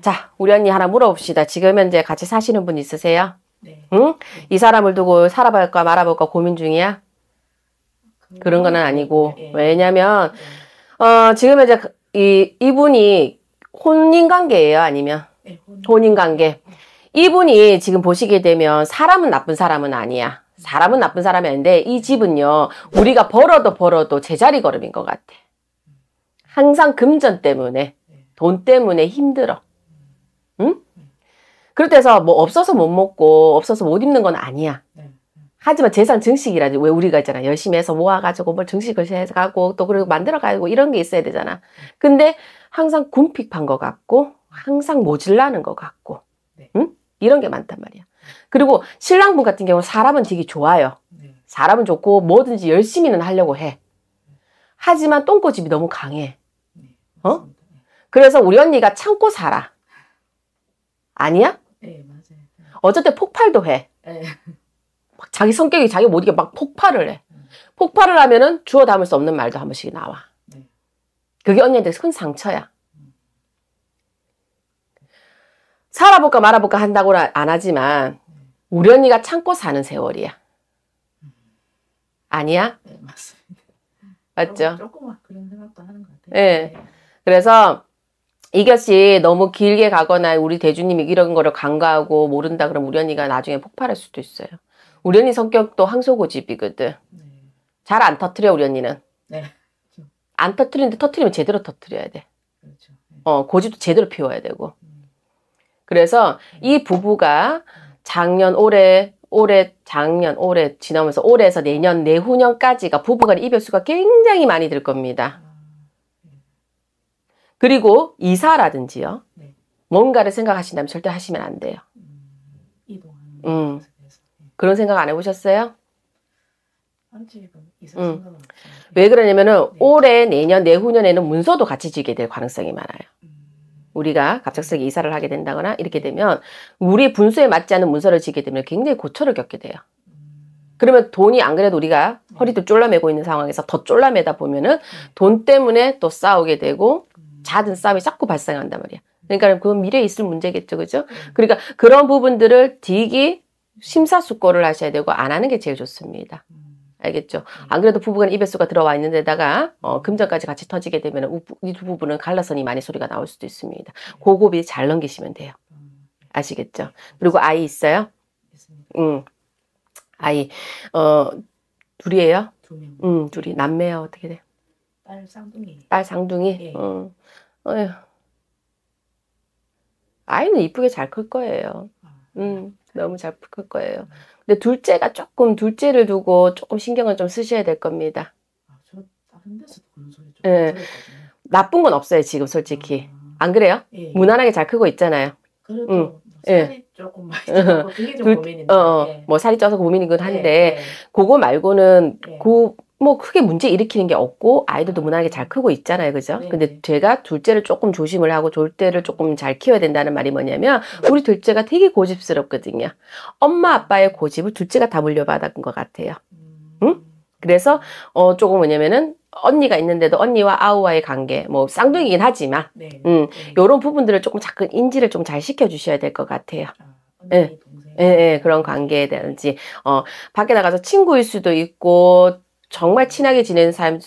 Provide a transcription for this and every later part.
자, 우리 언니 하나 물어봅시다. 지금 현재 같이 사시는 분 있으세요? 네. 응? 이 사람을 두고 살아볼까 말아볼까 고민 중이야? 그런 거 아니고. 네. 왜냐면, 네. 어, 지금 현재 그, 이, 이분이 혼인 관계예요? 아니면? 네, 혼인 관계. 이분이 지금 보시게 되면 사람은 나쁜 사람은 아니야. 사람은 나쁜 사람이 아닌데 이 집은요. 우리가 벌어도 벌어도 제자리 걸음인 것 같아. 항상 금전 때문에 네. 돈 때문에 힘들어. 그렇다해서 뭐 없어서 못 먹고 없어서 못 입는 건 아니야. 네, 네. 하지만 재산 증식이라지 왜 우리가 있잖아 열심히 해서 모아가지고 뭘 증식을 해가고 또 그리고 만들어가지고 이런 게 있어야 되잖아. 근데 항상 궁핍한 것 같고 항상 모질라는 것 같고 네. 응? 이런 게 많단 말이야. 그리고 신랑분 같은 경우 사람은 되게 좋아요. 사람은 좋고 뭐든지 열심히는 하려고 해. 하지만 똥꼬집이 너무 강해. 어? 그래서 우리 언니가 참고 살아. 아니야? 네, 맞아요. 어쨌든 폭발도 해. 네. 막 자기 성격이 자기 못 이게 막 폭발을 해. 음. 폭발을 하면은 주워 담을 수 없는 말도 한 번씩 나와. 네. 그게 언니한테 큰 상처야. 음. 살아볼까 말아볼까 한다고 안 하지만 네. 우리 언니가 참고 사는 세월이야. 아니야? 네, 맞습니다. 맞죠? 조금 그런 생각도 하는 것 같아요. 네. 네. 그래서 이것이 너무 길게 가거나 우리 대주님이 이런 거를 간과하고 모른다 그럼 우리 언니가 나중에 폭발할 수도 있어요. 우리 언니 성격도 항소고집이거든. 네. 잘안 터트려 우리 언니는. 네. 안 터트리는데 터트리면 제대로 터트려야 돼. 그렇죠. 네. 어 고집도 제대로 피워야 되고. 음. 그래서 이 부부가 작년 올해 올해 작년 올해 지나면서 올해에서 내년 내후년까지가 부부간 이별수가 굉장히 많이 들 겁니다. 음. 그리고 이사라든지요. 네. 뭔가를 생각하신다면 절대 하시면 안 돼요. 음, 이동하는 음. 네. 그런 생각 안 해보셨어요? 뭐 음. 왜 그러냐면은 네. 올해 내년 내후년에는 문서도 같이 지게 될 가능성이 많아요. 음. 우리가 갑작스럽게 이사를 하게 된다거나 이렇게 되면 우리 분수에 맞지 않는 문서를 지게 되면 굉장히 고초를 겪게 돼요. 음. 그러면 돈이 안 그래도 우리가 허리도 네. 쫄라매고 있는 상황에서 더 쫄라매다 보면은 네. 돈 때문에 또 싸우게 되고 잦은 싸움이 자꾸 발생한단 말이야. 그러니까 그건 미래에 있을 문제겠죠. 그죠? 음. 그러니까 그런 부분들을 되게 심사숙고를 하셔야 되고 안 하는 게 제일 좋습니다. 음. 알겠죠? 음. 안 그래도 부부간 입에수가 들어와 있는 데다가 어, 금전까지 같이 터지게 되면 이 두 부분은 갈라선이 많이 소리가 나올 수도 있습니다. 고급이 잘 넘기시면 돼요. 아시겠죠? 그리고 아이 있어요? 음. 아이 어 둘이에요? 두 음, 둘이 남매요. 어떻게 돼? 딸 쌍둥이. 딸 쌍둥이. 예. 어. 아이는 이쁘게 잘클 아, 음, 네. 거예요. 음, 너무 잘 클 거예요. 근데 둘째가 조금 둘째를 두고 조금 신경을 좀 쓰셔야 될 겁니다. 아, 저 다른 데서 그런 소리 좀 네. 나쁜 건 없어요 지금 솔직히. 아, 안 그래요? 예. 무난하게 잘 크고 있잖아요. 그래도 음. 뭐 살이 예. 조금 많이 쪄서 그게 좀 고민인데. 어, 예. 뭐 살이 쪄서 고민이긴 예, 한데 예. 그거 말고는 그뭐 크게 문제 일으키는 게 없고 아이들도 무난하게 잘 크고 있잖아요. 그죠? 네 근데 제가 둘째를 조금 조심을 하고 둘째를 조금 잘 키워야 된다는 말이 뭐냐면 우리 둘째가 되게 고집스럽거든요. 엄마 아빠의 고집을 둘째가 다 물려받은 것 같아요. 음. 응? 그래서 어 조금 뭐냐면은 언니가 있는데도 언니와 아우와의 관계, 뭐 쌍둥이긴 하지만, 네, 음, 네. 요런 부분들을 조금 자꾸 인지를 좀 잘 시켜주셔야 될 것 같아요. 아, 예, 아, 예, 네. 그런 관계에 대한지, 어, 밖에 나가서 친구일 수도 있고, 정말 친하게 지내는 사람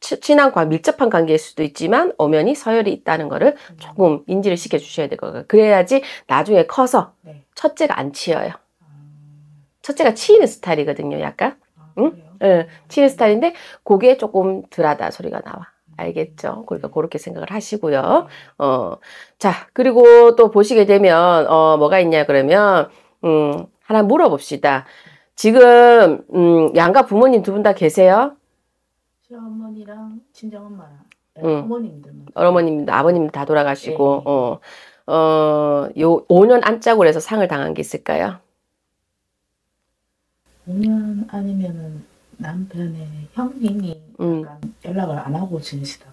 친한과 밀접한 관계일 수도 있지만 엄연히 서열이 있다는 거를 음. 조금 인지를 시켜 주셔야 될 거예요. 그래야지 나중에 커서 네. 첫째가 안 치여요. 아. 첫째가 치이는 스타일이거든요, 약간. 아, 응? 응, 예, 치이는 스타일인데 고게 조금 덜하다 소리가 나와. 음. 알겠죠? 그러니까 네. 그렇게 생각을 하시고요. 네. 어, 자 그리고 또 보시게 되면 어 뭐가 있냐 그러면 음 하나 물어봅시다. 지금 음, 양가 부모님 두 분 다 계세요? 시어머니랑 친정엄마랑 네, 어머님들만. 어머님도 아버님 다 돌아가시고 네. 어. 어, 5년 안짝으로 해서 상을 당한 게 있을까요? 5년 아니면은 남편의 형님이 음. 연락을 안 하고 지내시다가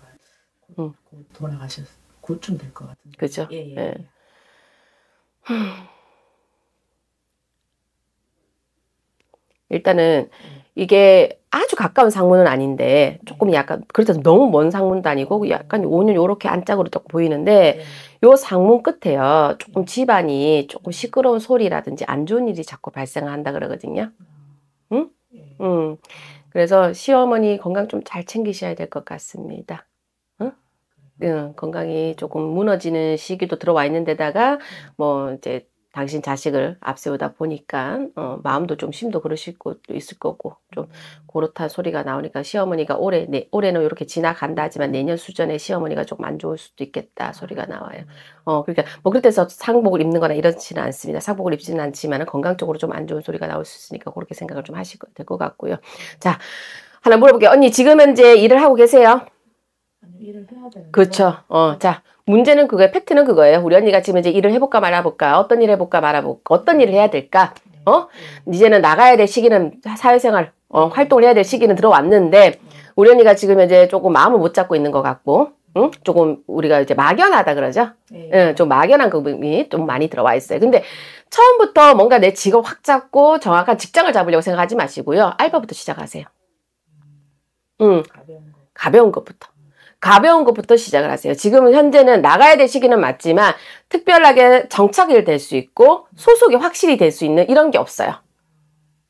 곧, 돌아가셨, 곧쯤 될 것 같은데. 그죠? 예, 예. 예. 예. 일단은 음. 이게 아주 가까운 상문은 아닌데 조금 음. 약간 그렇다 너무 먼 상문도 아니고 약간 오늘 음. 요렇게 안짝으로 딱 보이는데 네. 요 상문 끝에요 조금 집안이 조금 시끄러운 소리라든지 안 좋은 일이 자꾸 발생한다 그러거든요 응? 응. 예. 그래서 시어머니 건강 좀 잘 챙기셔야 될 것 같습니다 응? 아, 응, 건강이 조금 무너지는 시기도 들어와 있는 데다가 뭐 이제 당신 자식을 앞세우다 보니까 어, 마음도 좀 심도 그러실 것도 있을 거고 좀 그렇다 소리가 나오니까 시어머니가 올해 네, 올해는 이렇게 지나간다 하지만 내년 수전에 시어머니가 좀 안 좋을 수도 있겠다 소리가 나와요. 어 그러니까 뭐 그때서 상복을 입는거나 이러지는 않습니다. 상복을 입지는 않지만 건강 적으로 좀 안 좋은 소리가 나올 수 있으니까 그렇게 생각을 좀 하실 될것 같고요. 자 하나 물어볼게요. 언니 지금 현재 일을 하고 계세요? 일을 해야 되는 그렇죠. 어, 자, 문제는 그거예요. 팩트는 그거예요. 우리 언니가 지금 이제 일을 해볼까 말아볼까, 어떤 일을 해볼까 말아볼까, 어떤 일을 해야 될까, 네. 어? 이제는 나가야 될 시기는 사회생활, 어, 네. 활동을 해야 될 시기는 들어왔는데, 우리 언니가 지금 이제 조금 마음을 못 잡고 있는 것 같고, 응? 조금 우리가 이제 막연하다 그러죠? 네. 응, 예, 좀 막연한 부분이 좀 많이 들어와 있어요. 근데 처음부터 뭔가 내 직업 확 잡고 정확한 직장을 잡으려고 생각하지 마시고요. 알바부터 시작하세요. 음. 응. 가벼운 것부터. 가벼운 것부터 시작을 하세요. 지금 현재는 나가야 될 시기는 맞지만 특별하게 정착이 될 수 있고 소속이 확실히 될 수 있는 이런 게 없어요.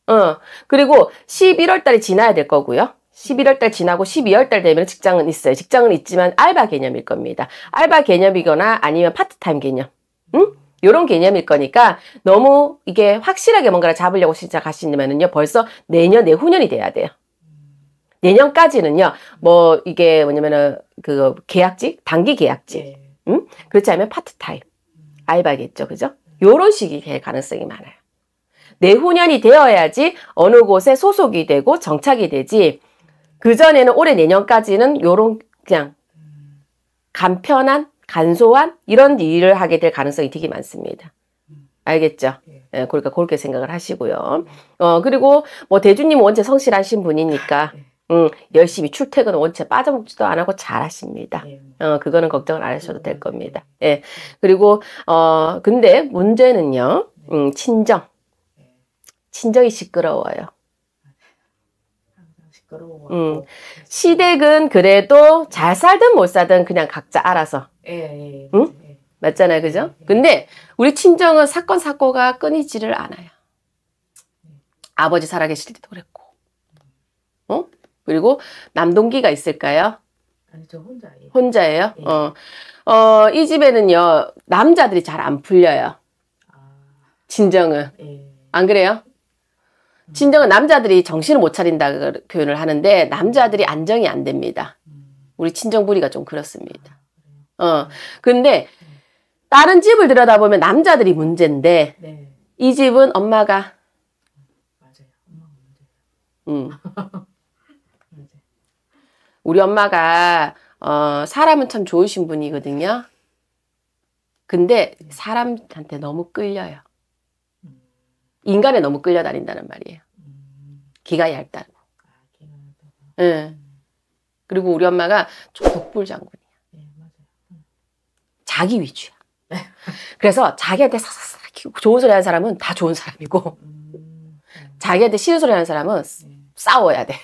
어, 그리고 11월 달이 지나야 될 거고요. 11월 달 지나고 12월 달 되면 직장은 있어요. 직장은 있지만 알바 개념일 겁니다. 알바 개념이거나 아니면 파트타임 개념. 응? 요런 개념일 거니까 너무 이게 확실하게 뭔가를 잡으려고 시작하시면은요 벌써 내년 내후년이 돼야 돼요. 내년까지는요. 뭐 이게 뭐냐면은 그 계약직, 단기 계약직. 네. 음? 그렇지 않으면 파트타임. 음. 알바겠죠. 그죠? 요런 식이 될 가능성이 많아요. 내후년이 되어야지 어느 곳에 소속이 되고 정착이 되지. 그전에는 올해 내년까지는 요런 그냥 음. 간편한, 간소한 이런 일을 하게 될 가능성이 되게 많습니다. 음. 알겠죠? 예. 예, 그러니까 그렇게 생각을 하시고요. 어, 그리고 뭐 대주님 원체 성실하신 분이니까 예. 음, 열심히 출퇴근 원체 빠져먹지도 안 하고 잘 하십니다. 예. 어, 그거는 걱정을 안 하셔도 될 음. 겁니다. 예. 그리고, 어, 근데 문제는요, 네. 음, 친정. 친정이 시끄러워요. 음, 그렇죠. 시댁은 그래도 잘 살든 못 살든 그냥 각자 알아서. 예, 예, 응? 맞잖아요, 그죠? 근데 우리 친정은 사건 사고가 끊이지를 않아요. 네. 아버지 살아계실 때도 그랬고, 음. 어? 그리고 남동기가 있을까요? 아니 저 혼자예요. 혼자예요? 예. 어. 어, 이 집에는요. 남자들이 잘 안 풀려요. 아. 진정은. 예. 안 그래요? 음. 진정은 남자들이 정신을 못 차린다 고 그, 그 표현을 하는데 남자들이 안정이 안 됩니다. 음. 우리 친정 부리가 좀 그렇습니다. 아, 어. 근데 네. 다른 집을 들여다보면 남자들이 문제인데 네. 이 집은 엄마가 맞아요. 엄마가 문제. 음. 우리 엄마가 어, 사람은 참 좋으신 분이거든요. 근데 사람한테 너무 끌려요. 인간에 너무 끌려다닌다는 말이에요. 기가 얇다. 응. 예. 그리고 우리 엄마가 독불 장군이야. 자기 위주야. 그래서 자기한테 사사사 좋은 소리 하는 사람은 다 좋은 사람이고 자기한테 싫은 소리 하는 사람은 싸워야 돼.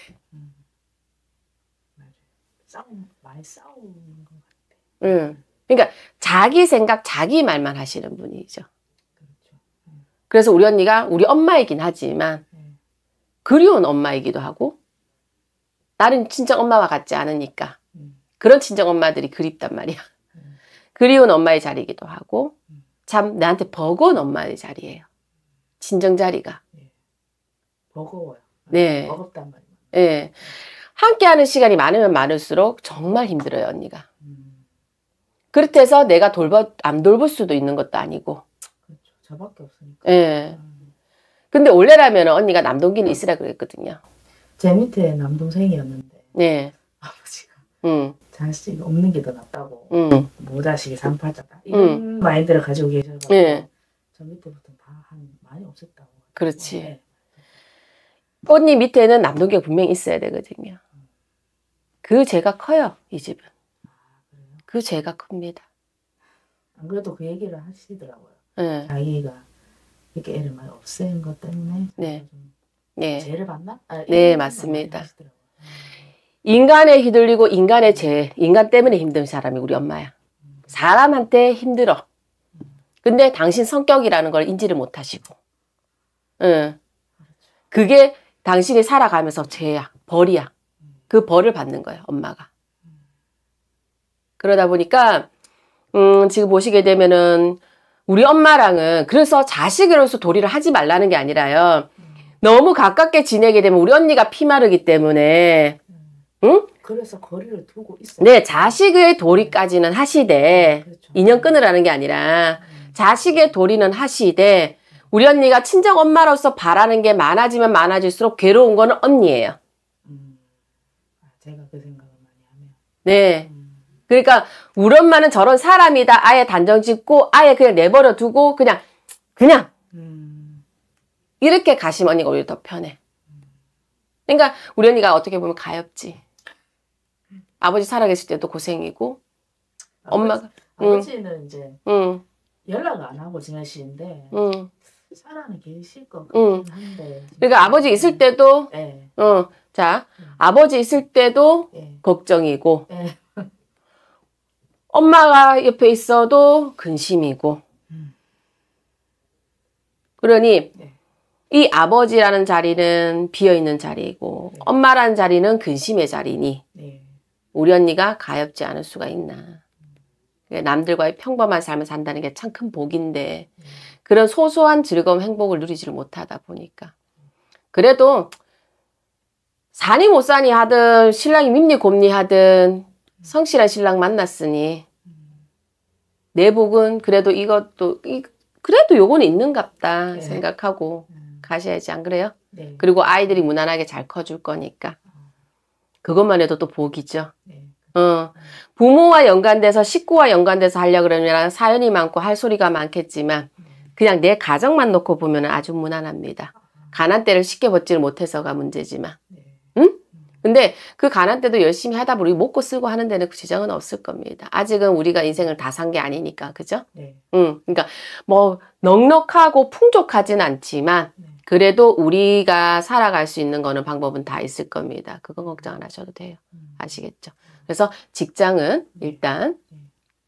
싸움, 말 싸움인 것 같아. 응. 예. 그러니까 자기 생각, 자기 말만 하시는 분이죠. 그렇죠. 응. 예. 그래서 우리 언니가 우리 엄마이긴 하지만 응. 예. 그리운 엄마이기도 하고 다른 친정 엄마와 같지 않으니까 응. 음. 그런 친정 엄마들이 그립단 말이야. 음. 그리운 엄마의 자리이기도 하고 음. 참 나한테 버거운 엄마의 자리예요. 친정 자리가. 네. 버거워요. 네. 버겁단 말이에 네. 함께하는 시간이 많으면 많을수록 정말 힘들어요 언니가. 음. 그렇게 해서 내가 돌봐 안 돌볼 수도 있는 것도 아니고. 그렇죠. 저밖에 없으니까. 예. 음. 근데 원래라면 언니가 남동기는 있으라 그랬거든요. 제 밑에 남동생이었는데. 네. 아버지가. 음. 자식 없는 게 더 낫다고. 음. 모자식이 산팔자다. 음. 이런 음. 마인드를 가지고 계셔서. 네. 예. 저 밑에부터 다한 많이 없었다고. 그렇지. 네. 언니 밑에는 남동기가 분명히 있어야 되거든요. 그 죄가 커요, 이 집은. 그 죄가 큽니다. 안 그래도 그 얘기를 하시더라고요. 네. 자기가 이렇게 애를 많이 없앤 것 때문에 네. 네. 죄를 받나? 아, 네, 맞습니다. 인간에 휘둘리고 인간의 죄, 인간 때문에 힘든 사람이 우리 엄마야. 사람한테 힘들어. 근데 당신 성격이라는 걸 인지를 못하시고, 응. 그게 당신이 살아가면서 죄야, 벌이야. 그 벌을 받는 거예요, 엄마가. 그러다 보니까, 음, 지금 보시게 되면은, 우리 엄마랑은, 그래서 자식으로서 도리를 하지 말라는 게 아니라요. 너무 가깝게 지내게 되면 우리 언니가 피마르기 때문에, 응? 그래서 거리를 두고 있어요. 네, 자식의 도리까지는 하시되, 음, 그렇죠. 인연 끊으라는 게 아니라, 음. 자식의 도리는 하시되, 우리 언니가 친정 엄마로서 바라는 게 많아지면 많아질수록 괴로운 거는 언니예요. 네. 그러니까 우리 엄마는 저런 사람이다. 아예 단정 짓고 아예 그냥 내버려 두고 그냥 그냥 음. 이렇게 가시면 언니가 오히려 더 편해. 그러니까 우리 언니가 어떻게 보면 가엾지. 아버지 살아계실 때도 고생이고 아버지, 엄마가 아버지는 응. 이제 응. 연락 안 하고 지내시는데 응. 살아는 계실 것 같긴 한데. 그러니까 아버지 있을 때도, 네. 어, 자, 음. 아버지 있을 때도 네. 걱정이고, 네. 엄마가 옆에 있어도 근심이고, 음. 그러니, 네. 이 아버지라는 자리는 비어있는 자리이고, 네. 엄마라는 자리는 근심의 자리니, 네. 우리 언니가 가엾지 않을 수가 있나. 음. 남들과의 평범한 삶을 산다는 게 참 큰 복인데, 음. 그런 소소한 즐거움, 행복을 누리지를 못하다 보니까. 그래도 사니 못 사니 하든 신랑이 밉니 곱니 하든 성실한 신랑 만났으니 내 복은 그래도 이것도 이, 그래도 요건 있는갑다 네. 생각하고 음. 가셔야지 안 그래요? 네. 그리고 아이들이 무난하게 잘 커줄 거니까 어. 그것만 해도 또 복이죠. 네. 어, 부모와 연관돼서 식구와 연관돼서 하려 그러면 사연이 많고 할 소리가 많겠지만 그냥 내 가정만 놓고 보면 아주 무난합니다. 가난 때를 쉽게 벗지를 못해서가 문제지만. 네. 응? 근데 그 가난 때도 열심히 하다 보니 먹고 쓰고 하는 데는 그 지장은 없을 겁니다. 아직은 우리가 인생을 다 산 게 아니니까, 그죠? 네. 응. 그러니까 뭐 넉넉하고 풍족하진 않지만 네. 그래도 우리가 살아갈 수 있는 거는 방법은 다 있을 겁니다. 그건 걱정 안 하셔도 돼요. 음. 아시겠죠? 그래서 직장은 네. 일단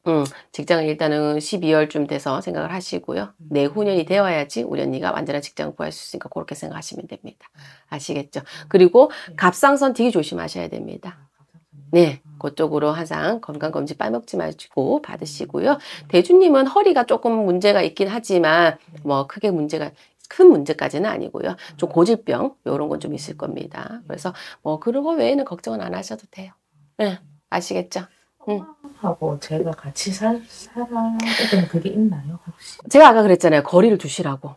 음, 직장을 일단은 12월쯤 돼서 생각을 하시고요. 내후년이 되어야지 우리 언니가 완전한 직장을 구할 수 있으니까 그렇게 생각하시면 됩니다. 네. 아시겠죠? 아, 네. 그리고 네. 갑상선 되게 조심하셔야 됩니다. 아, 네, 아. 그쪽으로 항상 건강검진 빨먹지 마시고 받으시고요. 음, 대주님은 허리가 조금 문제가 있긴 하지만 뭐 크게 문제가 큰 문제까지는 아니고요. 좀 고질병 이런 건 좀 있을 겁니다. 그래서 뭐 그런 거 외에는 걱정은 안 하셔도 돼요. 네, 아시겠죠? 하고 제가 같이 살, 살아야 그게 있나요 혹시? 제가 아까 그랬잖아요 거리를 두시라고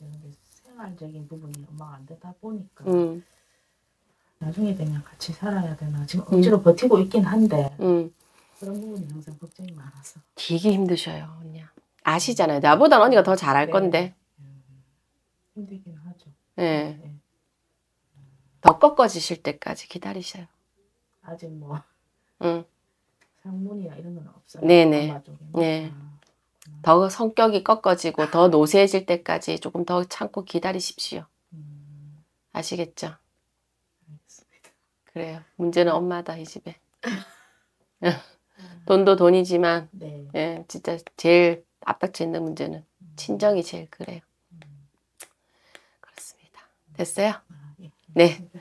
음, 생활적인 부분이 엄마가 안 되다 보니까 음. 나중에 되면 같이 살아야 되나 지금 억지로 음. 버티고 있긴 한데 그런 부분이 항상 걱정이 많아서 되게 힘드셔요 언니 아시잖아요 나보단 언니가 더 잘할 네. 건데 음, 힘들긴 하죠 네. 네. 더 꺾어지실 때까지 기다리셔요 아직 뭐 상문이나 이런 건 없어요. 네네. 네. 아, 더 성격이 꺾어지고 더 아. 노쇠해질 때까지 조금 더 참고 기다리십시오. 음. 아시겠죠? 그래요. 문제는 엄마다 이 집에. 아. 돈도 돈이지만 네. 예, 진짜 제일 앞닥쳐 는 문제는 음. 친정이 제일 그래요. 음. 그렇습니다. 됐어요? 예. 네.